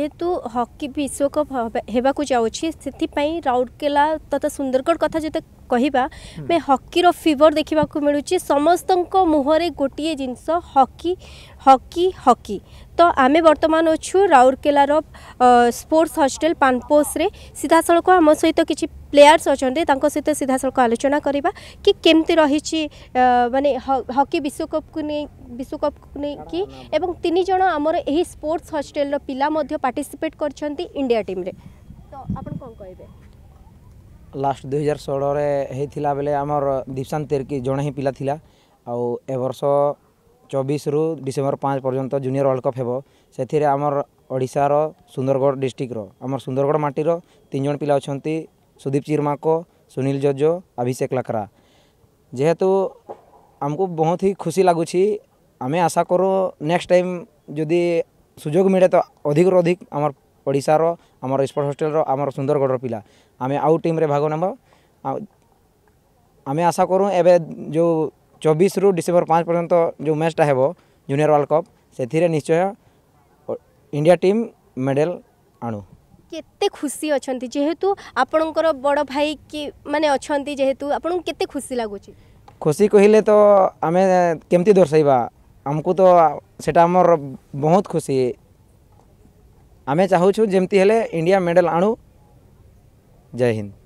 ଯେହେତୁ ହକି ବିଶ୍ୱକପ୍ ହେବାକୁ ଯାଉଛି ସେଥିପାଇଁ ରାଉରକେଲା ତଥା ସୁନ୍ଦରଗଡ଼ କଥା ଯେତେ କହିବା ଆମେ ହକିର ଫିଭର ଦେଖିବାକୁ ମିଳୁଛି ସମସ୍ତଙ୍କ ମୁହଁରେ ଗୋଟିଏ ଜିନିଷ ହକି ହକି ହକି ତ ଆମେ ବର୍ତ୍ତମାନ ଅଛୁ ରାଉରକେଲାର ସ୍ପୋର୍ଟସ୍ ହଷ୍ଟେଲ ପାନପୋସ୍ରେ ସିଧାସଳଖ ଆମ ସହିତ କିଛି ପ୍ଲେୟାର୍ସ ଅଛନ୍ତି ତାଙ୍କ ସହିତ ସିଧାସଳଖ ଆଲୋଚନା କରିବା କି କେମିତି ରହିଛି ମାନେ ହକି ବିଶ୍ୱକପ୍କୁ ନେଇ ବିଶ୍ୱକପ୍କୁ ନେଇକି ଏବଂ ତିନି ଜଣ ଆମର ଏହି ସ୍ପୋର୍ଟସ୍ ହଷ୍ଟେଲର ପିଲା ମଧ୍ୟ ପାର୍ଟିସିପେଟ୍ କରିଛନ୍ତି ଇଣ୍ଡିଆ ଟିମ୍ରେ ତ ଆପଣ କ'ଣ କହିବେ ଲାଷ୍ଟ ଦୁଇ ହଜାର ଷୋହଳରେ ହେଇଥିଲା ବେଲେ ଆମର ଦୀପଶାନ୍ତ ତିର୍କି ଜଣେ ହିଁ ପିଲା ଥିଲା ଆଉ ଏ ବର୍ଷ ଚବିଶରୁ ଡିସେମ୍ବର ପାଞ୍ଚ ପର୍ଯ୍ୟନ୍ତ ଜୁନିୟର ୱାର୍ଲ୍ଡ କପ୍ ହେବ ସେଥିରେ ଆମର ଓଡ଼ିଶାର ସୁନ୍ଦରଗଡ଼ ଡିଷ୍ଟ୍ରିକ୍ଟର ଆମର ସୁନ୍ଦରଗଡ଼ ମାଟିର ତିନି ଜଣ ପିଲା ଅଛନ୍ତି ସୁଦୀପ ଚିର୍ମାକ ସୁନୀଲ ଜଜ ଅଭିଷେକ ଲାକରା ଯେହେତୁ ଆମକୁ ବହୁତ ହି ଖୁସି ଲାଗୁଛି ଆମେ ଆଶା କରୁ ନେକ୍ସଟ ଟାଇମ୍ ଯଦି ସୁଯୋଗ ମିଳେ ତ ଅଧିକରୁ ଅଧିକ ଆମର ଓଡ଼ିଶାର ଆମର ସ୍ପୋର୍ଟ ହଷ୍ଟେଲର ଆମର ସୁନ୍ଦରଗଡ଼ର ପିଲା ଆମେ ଆଉ ଟିମ୍ରେ ଭାଗ ନେବା ଆମେ ଆଶା କରୁ ଏବେ ଯେଉଁ ଚବିଶରୁ ଡିସେମ୍ବର ପାଞ୍ଚ ପର୍ଯ୍ୟନ୍ତ ଯେଉଁ ମ୍ୟାଚ୍ଟା ହେବ ଜୁନିୟର ୱାର୍ଲଡ଼ କପ୍ ସେଥିରେ ନିଶ୍ଚୟ ଇଣ୍ଡିଆ ଟିମ୍ ମେଡ଼ାଲ ଆଣୁ କେତେ ଖୁସି ଅଛନ୍ତି ଯେହେତୁ ଆପଣଙ୍କର ବଡ଼ ଭାଇ କି ମାନେ ଅଛନ୍ତି ଯେହେତୁ ଆପଣଙ୍କୁ କେତେ ଖୁସି ଲାଗୁଛି ଖୁସି କହିଲେ ତ ଆମେ କେମିତି ଦର୍ଶାଇବା ଆମକୁ ତ ସେଇଟା ଆମର ବହୁତ ଖୁସି आम चाहूँ जमती है इंडिया मेडल आणु जय हिंद